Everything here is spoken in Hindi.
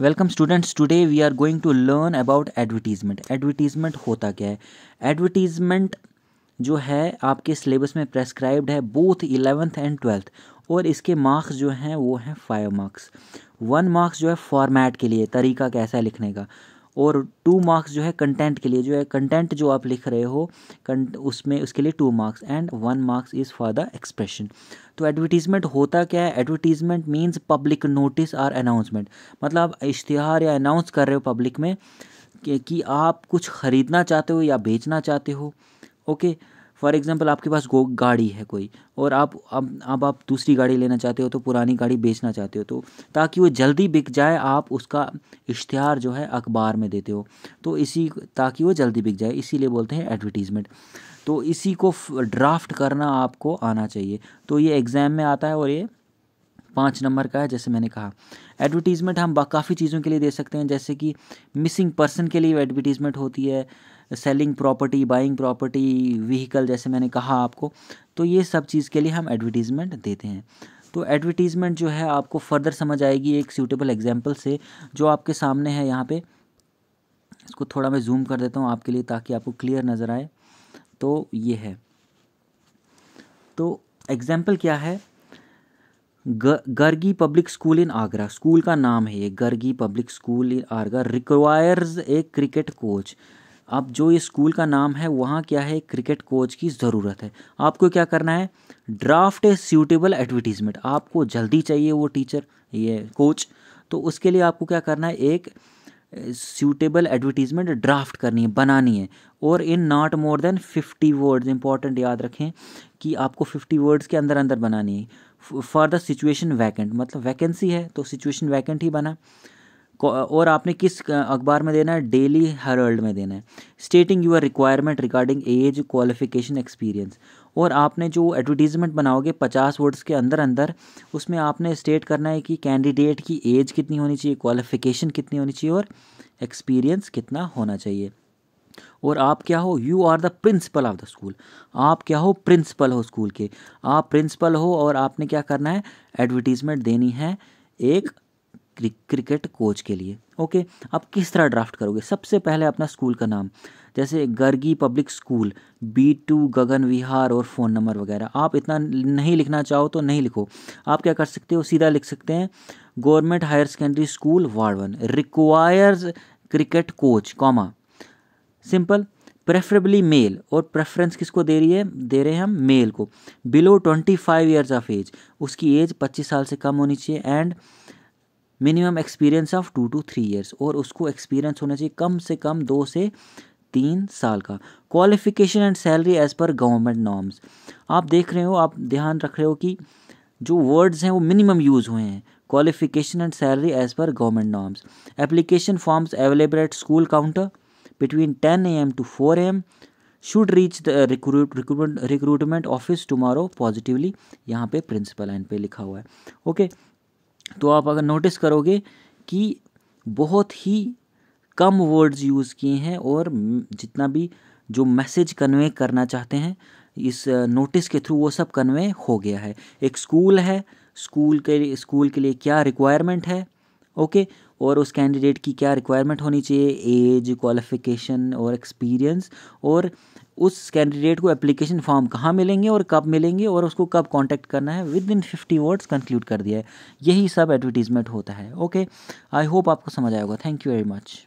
Welcome students today we are going to learn about advertisement advertisement होता क्या है एडवर्टीज़मेंट जो है आपके सिलेबस में प्रेस्क्राइब्ड है बोथ इलेवेंथ एंड ट्वेल्थ और इसके मार्क्स जो हैं वो हैं फाइव मार्क्स वन मार्क्स जो है फॉर्मेट के लिए तरीका कैसा है लिखने का और टू मार्क्स जो है कंटेंट के लिए जो है कंटेंट जो आप लिख रहे हो उसमें उसके लिए two marks and one marks is for the expression तो एडवर्टीज़मेंट होता क्या है एडवर्टीज़मेंट मीन्स पब्लिक नोटिस और अनाउंसमेंट मतलब आप इश्तिहार या अनाउंस कर रहे हो पब्लिक में कि आप कुछ ख़रीदना चाहते हो या बेचना चाहते हो ओके okay? फॉर एग्ज़ाम्पल आपके पास गो गाड़ी है कोई और आप अब अब आप दूसरी गाड़ी लेना चाहते हो तो पुरानी गाड़ी बेचना चाहते हो तो ताकि वो जल्दी बिक जाए आप उसका इश्तहार जो है अखबार में देते हो तो इसी ताकि वो जल्दी बिक जाए इसीलिए बोलते हैं एडवर्टीज़मेंट तो इसी को ड्राफ्ट करना आपको आना चाहिए तो ये एग्ज़ाम में आता है और ये पाँच नंबर का है जैसे मैंने कहा एडवर्टीज़मेंट हम काफ़ी चीज़ों के लिए दे सकते हैं जैसे कि मिसिंग पर्सन के लिए एडवर्टीज़मेंट होती है selling property buying property vehicle जैसे मैंने कहा आपको तो ये सब चीज़ के लिए हम एडवर्टीज़मेंट देते हैं तो एडवर्टीज़मेंट जो है आपको फर्दर समझ आएगी एक सूटेबल एग्जाम्पल से जो आपके सामने है यहाँ पे इसको थोड़ा मैं जूम कर देता हूँ आपके लिए ताकि आपको क्लियर नज़र आए तो ये है तो एग्ज़ाम्पल क्या है ग, Gargi public school in Agra school का नाम है ये Gargi public school in Agra requires a cricket coach अब जो ये स्कूल का नाम है वहाँ क्या है क्रिकेट कोच की ज़रूरत है आपको क्या करना है ड्राफ्ट ए सूटेबल एडवर्टीजमेंट आपको जल्दी चाहिए वो टीचर ये कोच तो उसके लिए आपको क्या करना है एक सूटेबल एडवर्टीजमेंट ड्राफ्ट करनी है बनानी है और in not more than fifty words important याद रखें कि आपको फिफ्टी वर्ड्स के अंदर अंदर बनानी है फॉर द सिचुएशन वैकेंट मतलब वैकेंसी है तो सिचुएशन वैकेंट ही बना और आपने किस अखबार में देना है डेली हेरल्ड में देना है stating your requirement regarding age qualification experience और आपने जो एडवर्टीजमेंट बनाओगे पचास वर्ड्स के अंदर अंदर उसमें आपने स्टेट करना है कि कैंडिडेट की एज कितनी होनी चाहिए क्वालिफिकेशन कितनी होनी चाहिए और एक्सपीरियंस कितना होना चाहिए और आप क्या हो you are the principal of the school आप क्या हो प्रिंसिपल हो स्कूल के आप प्रिंसिपल हो और आपने क्या करना है एडवर्टीज़मेंट देनी है एक क्रिकेट कोच के लिए ओके आप किस तरह ड्राफ्ट करोगे सबसे पहले अपना स्कूल का नाम जैसे Gargi public school B two Gagan Vihar और फ़ोन नंबर वगैरह आप इतना नहीं लिखना चाहो तो नहीं लिखो आप क्या कर सकते हो सीधा लिख सकते हैं government higher secondary school ward one requires cricket coach comma simple preferably male और प्रेफरेंस किसको दे रही है दे रहे हैं हम मेल को below twenty five years of age उसकी एज पच्चीस साल से कम होनी चाहिए and minimum experience of two two three years और उसको एक्सपीरियंस होना चाहिए कम से कम दो से तीन साल का qualification and salary as per government norms आप देख रहे हो आप ध्यान रख रहे हो कि जो वर्ड्स हैं वो मिनिमम यूज़ हुए हैं qualification and salary as per government norms application forms available at school counter between 10 a.m. to 4 a.m. should reach the recruit, recruitment recruitment office tomorrow positively यहाँ पे principal end पे लिखा हुआ है okay? तो आप अगर notice करोगे कि बहुत ही कम words use किए हैं और जितना भी जो message convey करना चाहते हैं इस notice के through वो सब convey हो गया है एक school है school के स्कूल के लिए क्या रिक्वायरमेंट है ओके okay? और उस कैंडिडेट की क्या रिक्वायरमेंट होनी चाहिए एज क्वालिफिकेशन और एक्सपीरियंस और उस कैंडिडेट को एप्लीकेशन फॉर्म कहाँ मिलेंगे और कब मिलेंगे और उसको कब कांटेक्ट करना है within fifty words conclude कर दिया है यही सब एडवर्टीज़मेंट होता है ओके आई होप आपको समझ आएगा थैंक यू वेरी मच